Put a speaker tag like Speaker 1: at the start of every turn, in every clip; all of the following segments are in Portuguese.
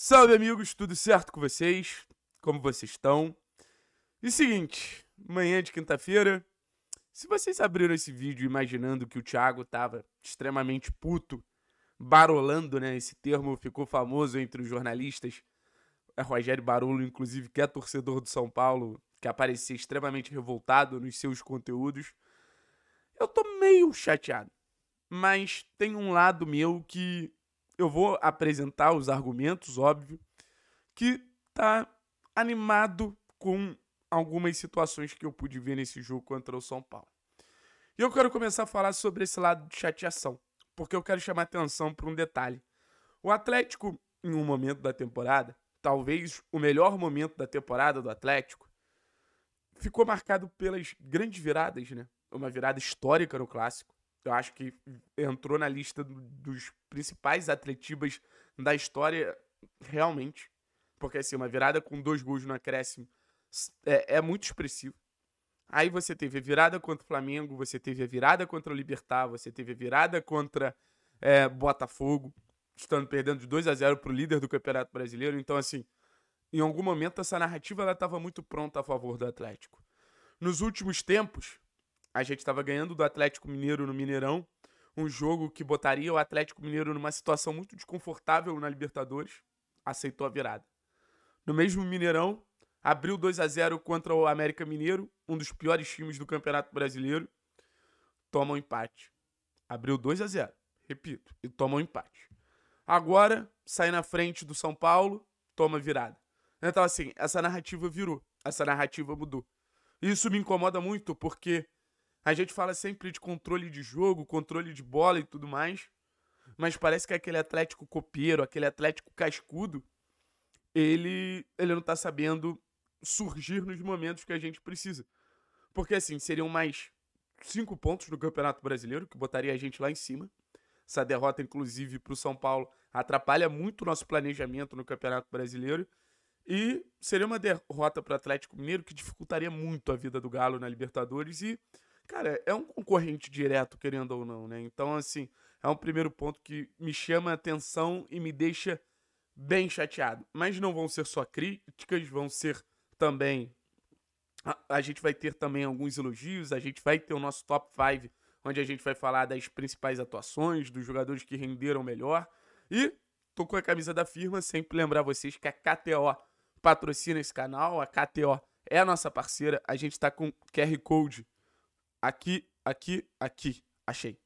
Speaker 1: Salve amigos, tudo certo com vocês? Como vocês estão? E seguinte, manhã de quinta-feira, se vocês abriram esse vídeo imaginando que o Thiago tava extremamente puto, barolando, né? Esse termo ficou famoso entre os jornalistas. É Rogério Barolo, inclusive, que é torcedor do São Paulo, que aparecia extremamente revoltado nos seus conteúdos. Eu tô meio chateado, mas tem um lado meu que eu vou apresentar os argumentos, óbvio, que tá animado com algumas situações que eu pude ver nesse jogo contra o São Paulo. E eu quero começar a falar sobre esse lado de chateação, porque eu quero chamar atenção para um detalhe. O Atlético, em um momento da temporada, talvez o melhor momento da temporada do Atlético, ficou marcado pelas grandes viradas, né? Uma virada histórica no clássico. Eu acho que entrou na lista dos principais atletivas da história, realmente. Porque, assim, uma virada com dois gols no acréscimo é, é muito expressivo. Aí você teve a virada contra o Flamengo, você teve a virada contra o Libertar, você teve a virada contra é, Botafogo, estando perdendo de 2 a 0 para o líder do Campeonato Brasileiro. Então, assim, em algum momento essa narrativa ela estava muito pronta a favor do Atlético. Nos últimos tempos, a gente estava ganhando do Atlético Mineiro no Mineirão, um jogo que botaria o Atlético Mineiro numa situação muito desconfortável na Libertadores, aceitou a virada. No mesmo Mineirão, abriu 2 a 0 contra o América Mineiro, um dos piores times do Campeonato Brasileiro, toma um empate. Abriu 2 a 0, repito, e toma um empate. Agora, sai na frente do São Paulo, toma virada. Então assim, essa narrativa virou, essa narrativa mudou. Isso me incomoda muito porque a gente fala sempre de controle de jogo, controle de bola e tudo mais, mas parece que aquele Atlético copeiro, aquele Atlético cascudo, ele, ele não tá sabendo surgir nos momentos que a gente precisa. Porque assim, seriam mais cinco pontos no Campeonato Brasileiro, que botaria a gente lá em cima. Essa derrota, inclusive, para o São Paulo atrapalha muito o nosso planejamento no Campeonato Brasileiro. E seria uma derrota para o Atlético Mineiro que dificultaria muito a vida do Galo na Libertadores. E cara, é um concorrente direto, querendo ou não, né? Então, assim, é um primeiro ponto que me chama a atenção e me deixa bem chateado. Mas não vão ser só críticas, vão ser também. A, a gente vai ter também alguns elogios, a gente vai ter o nosso top 5, onde a gente vai falar das principais atuações, dos jogadores que renderam melhor. E tô com a camisa da firma, sempre lembrar vocês que a KTO patrocina esse canal, a KTO é a nossa parceira, a gente está com QR Code aqui, aqui, aqui. Achei.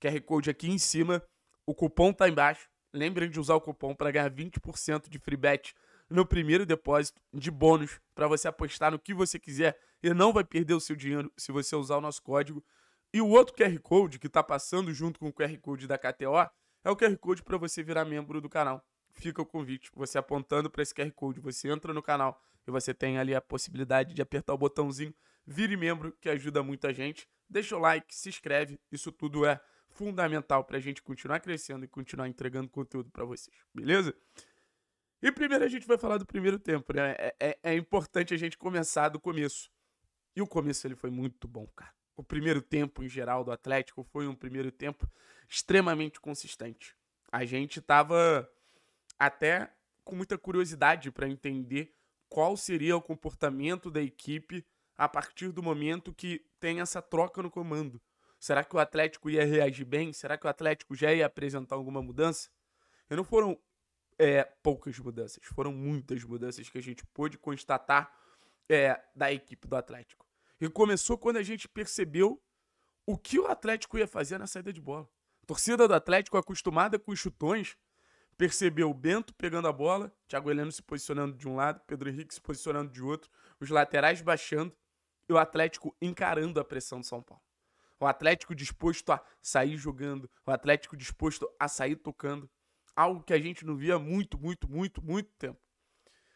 Speaker 1: QR Code aqui em cima. O cupom tá embaixo. Lembrem de usar o cupom para ganhar 20% de free bet no primeiro depósito de bônus para você apostar no que você quiser e não vai perder o seu dinheiro se você usar o nosso código. E o outro QR Code que está passando junto com o QR Code da KTO é o QR Code para você virar membro do canal. Fica o convite, você apontando para esse QR Code, você entra no canal, e você tem ali a possibilidade de apertar o botãozinho Vire Membro, que ajuda muita gente. Deixa o like, se inscreve, isso tudo é fundamental para a gente continuar crescendo e continuar entregando conteúdo para vocês, beleza? E primeiro a gente vai falar do primeiro tempo, né? É, é, é, importante a gente começar do começo. E o começo ele foi muito bom, cara. O primeiro tempo em geral do Atlético foi um primeiro tempo extremamente consistente. A gente tava até com muita curiosidade para entender qual seria o comportamento da equipe a partir do momento que tem essa troca no comando. Será que o Atlético ia reagir bem? Será que o Atlético já ia apresentar alguma mudança? E não foram é, poucas mudanças, foram muitas mudanças que a gente pôde constatar é, da equipe do Atlético. E começou quando a gente percebeu o que o Atlético ia fazer na saída de bola. torcida do Atlético, acostumada com os chutões, percebeu o Bento pegando a bola, Thiago Heleno se posicionando de um lado, Pedro Henrique se posicionando de outro, os laterais baixando e o Atlético encarando a pressão do São Paulo. O Atlético disposto a sair jogando, o Atlético disposto a sair tocando, algo que a gente não via muito, muito, muito, muito tempo.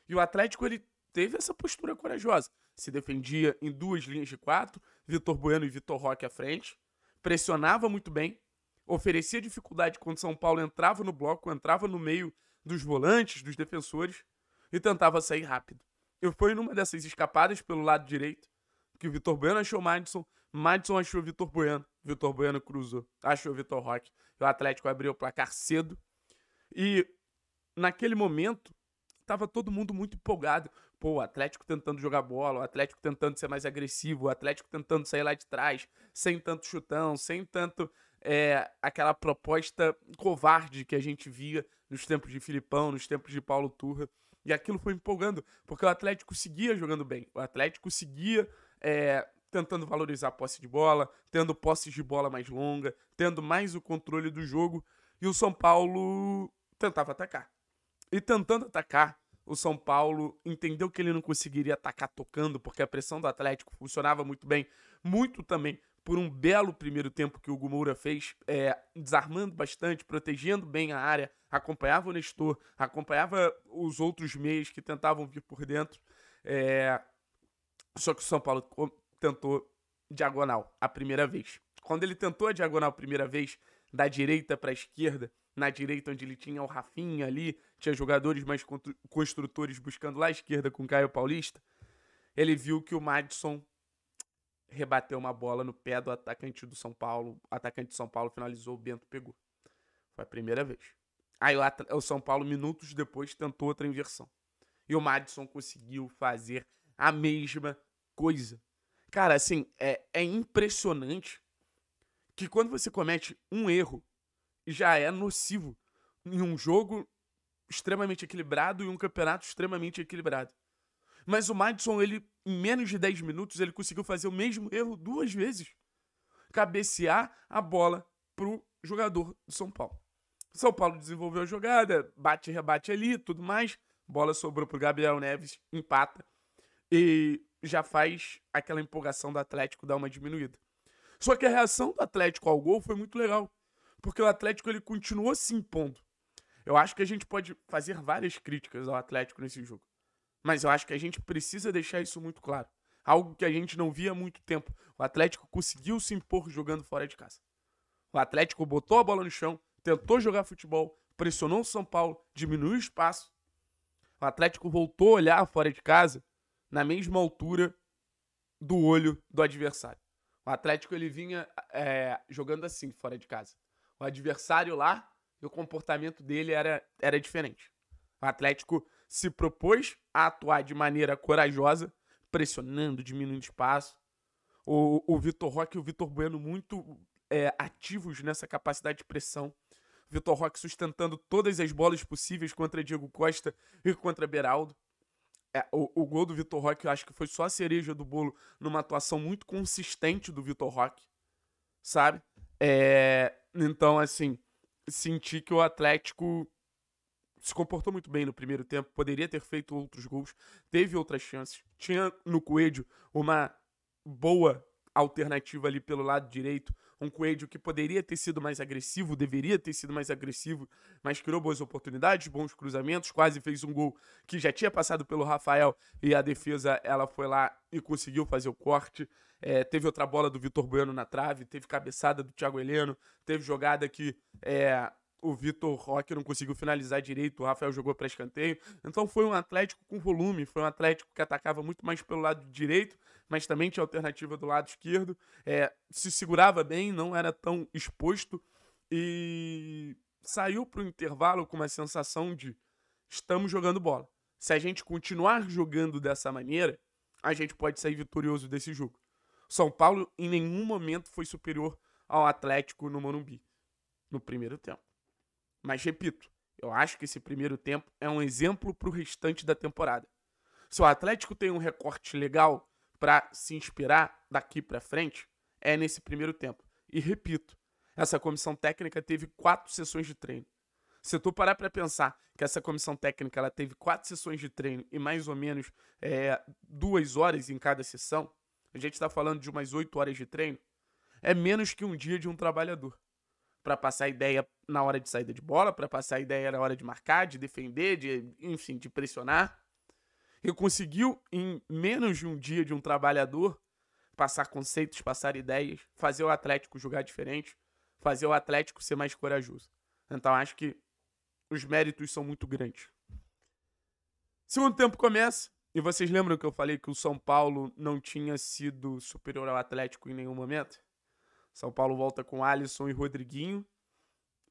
Speaker 1: E o Atlético ele teve essa postura corajosa, se defendia em duas linhas de quatro, Vitor Bueno e Vitor Roque à frente, pressionava muito bem, oferecia dificuldade quando São Paulo entrava no bloco, entrava no meio dos volantes, dos defensores e tentava sair rápido. E foi numa dessas escapadas pelo lado direito que o Vitor Bueno achou Madison, Madison achou o Vitor Bueno, Vitor Bueno cruzou, achou o Vitor Roque. O Atlético abriu o placar cedo e naquele momento estava todo mundo muito empolgado. Pô, o Atlético tentando jogar bola, o Atlético tentando ser mais agressivo, o Atlético tentando sair lá de trás, sem tanto chutão, sem tanto é, aquela proposta covarde que a gente via nos tempos de Filipão, nos tempos de Paulo Turra. E aquilo foi empolgando, porque o Atlético seguia jogando bem. O Atlético seguia é, tentando valorizar a posse de bola, tendo posses de bola mais longa, tendo mais o controle do jogo. E o São Paulo tentava atacar. E tentando atacar, o São Paulo entendeu que ele não conseguiria atacar tocando, porque a pressão do Atlético funcionava muito bem, muito também por um belo primeiro tempo que o Gumoura fez, é, desarmando bastante, protegendo bem a área, acompanhava o Nestor, acompanhava os outros meios que tentavam vir por dentro. É, só que o São Paulo tentou diagonal a primeira vez. Quando ele tentou a diagonal a primeira vez, da direita para a esquerda, na direita onde ele tinha o Rafinha ali, tinha jogadores mais construtores buscando lá à esquerda com Caio Paulista, ele viu que o Madison rebateu uma bola no pé do atacante do São Paulo. O atacante do São Paulo finalizou, o Bento pegou. Foi a primeira vez. Aí o, o São Paulo, minutos depois, tentou outra inversão. E o Madison conseguiu fazer a mesma coisa. Cara, assim, é, é impressionante que quando você comete um erro, já é nocivo em um jogo extremamente equilibrado e um campeonato extremamente equilibrado. Mas o Madison, ele, em menos de 10 minutos, ele conseguiu fazer o mesmo erro duas vezes. Cabecear a bola pro jogador do São Paulo. São Paulo desenvolveu a jogada, bate rebate ali, tudo mais. Bola sobrou pro Gabriel Neves, empata. E já faz aquela empolgação do Atlético dar uma diminuída. Só que a reação do Atlético ao gol foi muito legal, porque o Atlético ele continuou se impondo. Eu acho que a gente pode fazer várias críticas ao Atlético nesse jogo. Mas eu acho que a gente precisa deixar isso muito claro. Algo que a gente não via há muito tempo. O Atlético conseguiu se impor jogando fora de casa. O Atlético botou a bola no chão, tentou jogar futebol, pressionou o São Paulo, diminuiu o espaço. O Atlético voltou a olhar fora de casa na mesma altura do olho do adversário. O Atlético ele vinha é, jogando assim fora de casa. O adversário lá e o comportamento dele era, era diferente. O Atlético se propôs a atuar de maneira corajosa, pressionando, diminuindo espaço. O, o Vitor Roque e o Vitor Bueno muito é, ativos nessa capacidade de pressão. Vitor Roque sustentando todas as bolas possíveis contra Diego Costa e contra Beraldo. É, o, o, gol do Vitor Roque eu acho que foi só a cereja do bolo numa atuação muito consistente do Vitor Roque, sabe? É, então, assim, senti que o Atlético se comportou muito bem no primeiro tempo, poderia ter feito outros gols, teve outras chances. Tinha no Coelho uma boa alternativa ali pelo lado direito, um Coelho que poderia ter sido mais agressivo, deveria ter sido mais agressivo, mas criou boas oportunidades, bons cruzamentos, quase fez um gol que já tinha passado pelo Rafael e a defesa ela foi lá e conseguiu fazer o corte. É, teve outra bola do Vitor Bueno na trave, teve cabeçada do Thiago Heleno, teve jogada que é, o Vitor Roque não conseguiu finalizar direito, o Rafael jogou para escanteio. Então foi um Atlético com volume, foi um Atlético que atacava muito mais pelo lado direito, mas também tinha alternativa do lado esquerdo. É, se segurava bem, não era tão exposto e saiu para o intervalo com uma sensação de estamos jogando bola. Se a gente continuar jogando dessa maneira, a gente pode sair vitorioso desse jogo. São Paulo em nenhum momento foi superior ao Atlético no Morumbi no primeiro tempo. Mas repito, eu acho que esse primeiro tempo é um exemplo para o restante da temporada. Se o Atlético tem um recorte legal para se inspirar daqui para frente, é nesse primeiro tempo. E repito, essa comissão técnica teve quatro sessões de treino. Se tu parar para pensar que essa comissão técnica ela teve quatro sessões de treino e mais ou menos é, duas horas em cada sessão, a gente está falando de umas oito horas de treino, é menos que um dia de um trabalhador para passar ideia na hora de saída de bola, para passar ideia na hora de marcar, de defender, de, enfim, de pressionar. E conseguiu, em menos de um dia de um trabalhador, passar conceitos, passar ideias, fazer o Atlético jogar diferente, fazer o Atlético ser mais corajoso. Então acho que os méritos são muito grandes. Segundo tempo começa, e vocês lembram que eu falei que o São Paulo não tinha sido superior ao Atlético em nenhum momento? São Paulo volta com Alisson e Rodriguinho.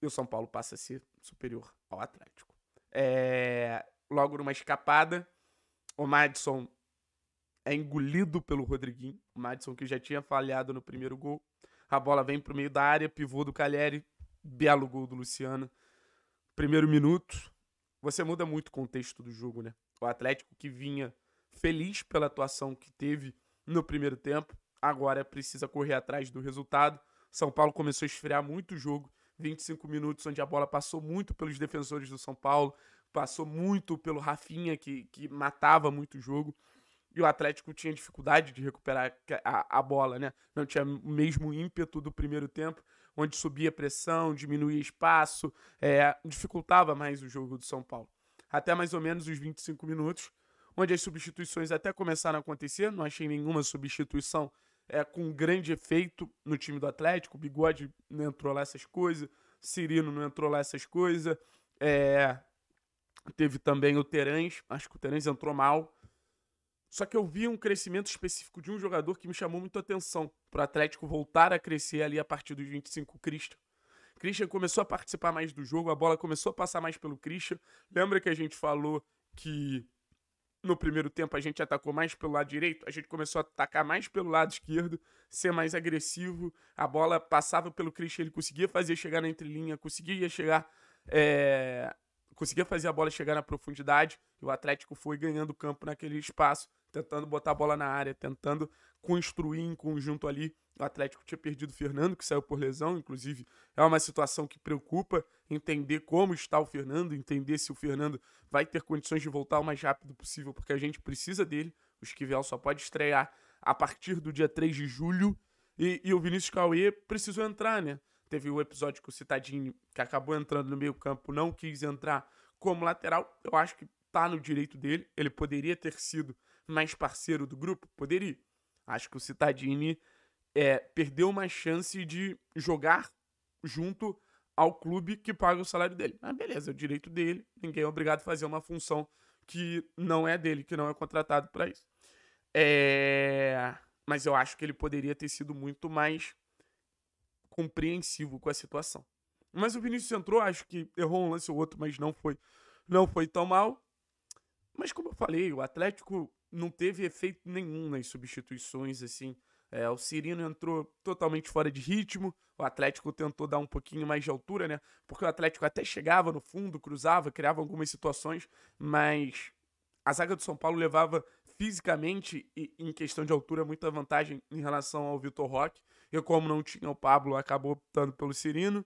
Speaker 1: E o São Paulo passa a ser superior ao Atlético. É, logo numa escapada, o Madison é engolido pelo Rodriguinho. O Madison que já tinha falhado no primeiro gol. A bola vem pro meio da área, pivô do Calheri. Belo gol do Luciano. Primeiro minuto. Você muda muito o contexto do jogo, né? O Atlético que vinha feliz pela atuação que teve no primeiro tempo agora precisa correr atrás do resultado. São Paulo começou a esfriar muito o jogo, 25 minutos onde a bola passou muito pelos defensores do São Paulo, passou muito pelo Rafinha, que, que matava muito o jogo. E o Atlético tinha dificuldade de recuperar a, a bola, né? Não tinha o mesmo ímpeto do primeiro tempo, onde subia pressão, diminuía espaço, é, dificultava mais o jogo do São Paulo. Até mais ou menos os 25 minutos, onde as substituições até começaram a acontecer, não achei nenhuma substituição é, com grande efeito no time do Atlético. O Bigode não entrou lá essas coisas, Cirino não entrou lá essas coisas. É, teve também o Terãs, acho que o Terãs entrou mal. Só que eu vi um crescimento específico de um jogador que me chamou muito a atenção para o Atlético voltar a crescer ali a partir dos 25, Cristo. Christian começou a participar mais do jogo, a bola começou a passar mais pelo Christian. Lembra que a gente falou que no primeiro tempo, a gente atacou mais pelo lado direito, a gente começou a atacar mais pelo lado esquerdo, ser mais agressivo. A bola passava pelo Christian, ele conseguia fazer chegar na entrelinha, conseguia chegar. É, conseguia fazer a bola chegar na profundidade. E o Atlético foi ganhando campo naquele espaço tentando botar a bola na área, tentando construir em conjunto ali. O Atlético tinha perdido o Fernando, que saiu por lesão, inclusive é uma situação que preocupa entender como está o Fernando, entender se o Fernando vai ter condições de voltar o mais rápido possível, porque a gente precisa dele. O Esquivel só pode estrear a partir do dia 3 de julho. E, e o Vinícius Cauê precisou entrar, né? Teve o episódio com o Citadinho, que acabou entrando no meio campo, não quis entrar como lateral. Eu acho que tá no direito dele. Ele poderia ter sido mais parceiro do grupo? Poderia. Acho que o Citadini é, perdeu uma chance de jogar junto ao clube que paga o salário dele. Mas ah, beleza, é o direito dele. Ninguém é obrigado a fazer uma função que não é dele, que não é contratado para isso. É... Mas eu acho que ele poderia ter sido muito mais compreensivo com a situação. Mas o Vinícius entrou, acho que errou um lance ou outro, mas não foi, não foi tão mal. Mas como eu falei, o Atlético não teve efeito nenhum nas substituições, assim. É, o Cirino entrou totalmente fora de ritmo, o Atlético tentou dar um pouquinho mais de altura, né? Porque o Atlético até chegava no fundo, cruzava, criava algumas situações, mas a zaga do São Paulo levava fisicamente e em questão de altura muita vantagem em relação ao Vitor Roque. E como não tinha o Pablo, acabou optando pelo Cirino.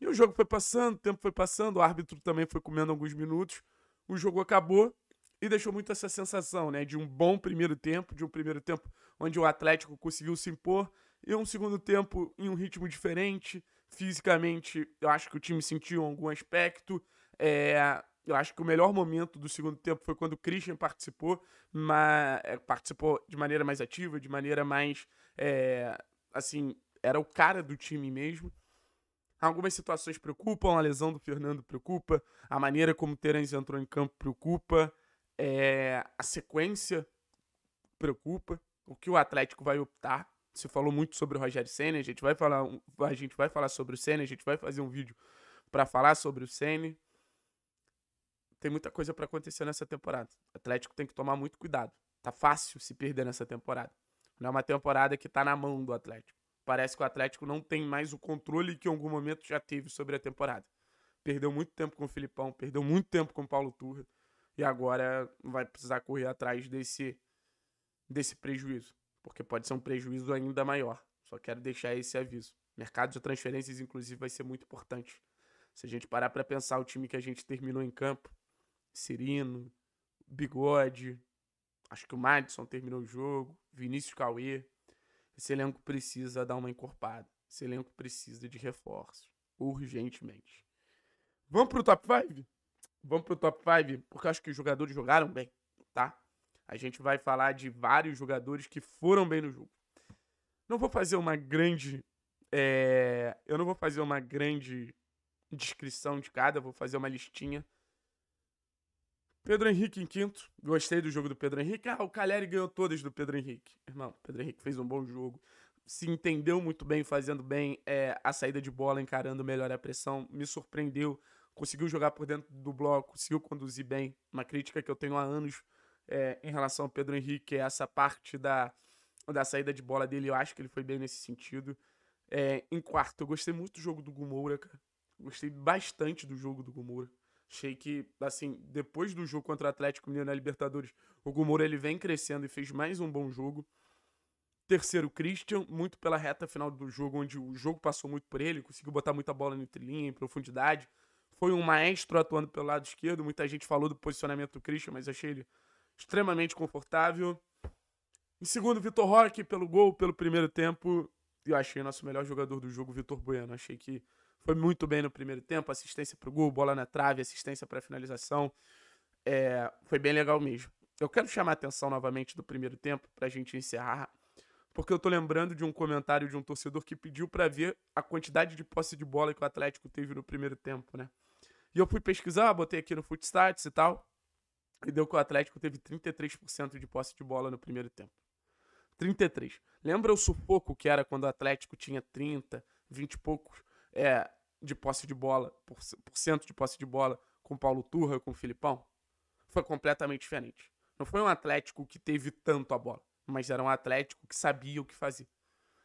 Speaker 1: E o jogo foi passando, o tempo foi passando, o árbitro também foi comendo alguns minutos. O jogo acabou e deixou muito essa sensação, né, de um bom primeiro tempo, de um primeiro tempo onde o Atlético conseguiu se impor e um segundo tempo em um ritmo diferente, fisicamente, eu acho que o time sentiu algum aspecto, é, eu acho que o melhor momento do segundo tempo foi quando o Christian participou, mas é, participou de maneira mais ativa, de maneira mais, é, assim, era o cara do time mesmo. Algumas situações preocupam, a lesão do Fernando preocupa, a maneira como o Terence entrou em campo preocupa, é, a sequência preocupa. O que o Atlético vai optar? Você falou muito sobre o Rogério Senna, a gente vai falar, a gente vai falar sobre o Senna, a gente vai fazer um vídeo para falar sobre o Senna. Tem muita coisa para acontecer nessa temporada. O Atlético tem que tomar muito cuidado. Tá fácil se perder nessa temporada. Não é uma temporada que tá na mão do Atlético. Parece que o Atlético não tem mais o controle que em algum momento já teve sobre a temporada. Perdeu muito tempo com o Filipão, perdeu muito tempo com o Paulo Turra e agora vai precisar correr atrás desse, desse prejuízo, porque pode ser um prejuízo ainda maior. Só quero deixar esse aviso. Mercado de transferências, inclusive, vai ser muito importante. Se a gente parar para pensar o time que a gente terminou em campo, Cirino, Bigode, acho que o Madison terminou o jogo, Vinícius Cauê. Esse elenco precisa dar uma encorpada. Esse elenco precisa de reforços, urgentemente. Vamos pro top 5? Vamos pro top 5, porque eu acho que os jogadores jogaram bem, tá? A gente vai falar de vários jogadores que foram bem no jogo. Não vou fazer uma grande. É... Eu não vou fazer uma grande descrição de cada, vou fazer uma listinha. Pedro Henrique em quinto. Gostei do jogo do Pedro Henrique. Ah, o Caleri ganhou todas do Pedro Henrique. Irmão, o Pedro Henrique fez um bom jogo. Se entendeu muito bem, fazendo bem é, a saída de bola, encarando melhor a pressão. Me surpreendeu conseguiu jogar por dentro do bloco, conseguiu conduzir bem. Uma crítica que eu tenho há anos é, em relação ao Pedro Henrique é essa parte da, da saída de bola dele. Eu acho que ele foi bem nesse sentido. É, em quarto, eu gostei muito do jogo do Gumoura, cara. Gostei bastante do jogo do Gumoura. Achei que, assim, depois do jogo contra o Atlético Mineiro na Libertadores, o Gumoura ele vem crescendo e fez mais um bom jogo. Terceiro, Christian, muito pela reta final do jogo, onde o jogo passou muito por ele, conseguiu botar muita bola no trilhinho, em profundidade foi um maestro atuando pelo lado esquerdo. Muita gente falou do posicionamento do Christian, mas achei ele extremamente confortável. Em segundo, Vitor Roque pelo gol, pelo primeiro tempo. Eu achei nosso melhor jogador do jogo, Vitor Bueno. Achei que foi muito bem no primeiro tempo, assistência pro gol, bola na trave, assistência para finalização. É, foi bem legal mesmo. Eu quero chamar a atenção novamente do primeiro tempo para a gente encerrar, porque eu tô lembrando de um comentário de um torcedor que pediu para ver a quantidade de posse de bola que o Atlético teve no primeiro tempo, né? E eu fui pesquisar, botei aqui no Footstats e tal. E deu que o Atlético teve 33% de posse de bola no primeiro tempo. 33. Lembra o sufoco que era quando o Atlético tinha 30, 20 e poucos é, de posse de bola, por, por cento de posse de bola com Paulo Turra, com o Filipão? Foi completamente diferente. Não foi um Atlético que teve tanto a bola, mas era um Atlético que sabia o que fazia.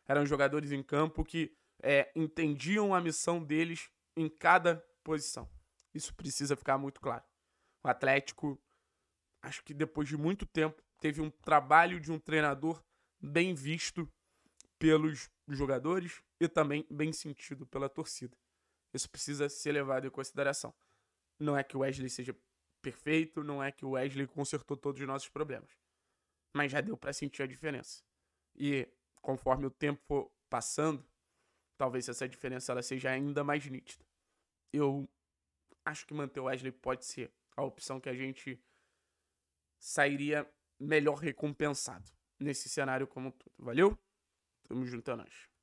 Speaker 1: Eram jogadores em campo que é, entendiam a missão deles em cada posição. Isso precisa ficar muito claro. O Atlético, acho que depois de muito tempo, teve um trabalho de um treinador bem visto pelos jogadores e também bem sentido pela torcida. Isso precisa ser levado em consideração. Não é que o Wesley seja perfeito, não é que o Wesley consertou todos os nossos problemas, mas já deu para sentir a diferença. E conforme o tempo for passando, talvez essa diferença ela seja ainda mais nítida. Eu acho que manter o Wesley pode ser a opção que a gente sairia melhor recompensado nesse cenário como um todo. Valeu? Tamo junto, é nós.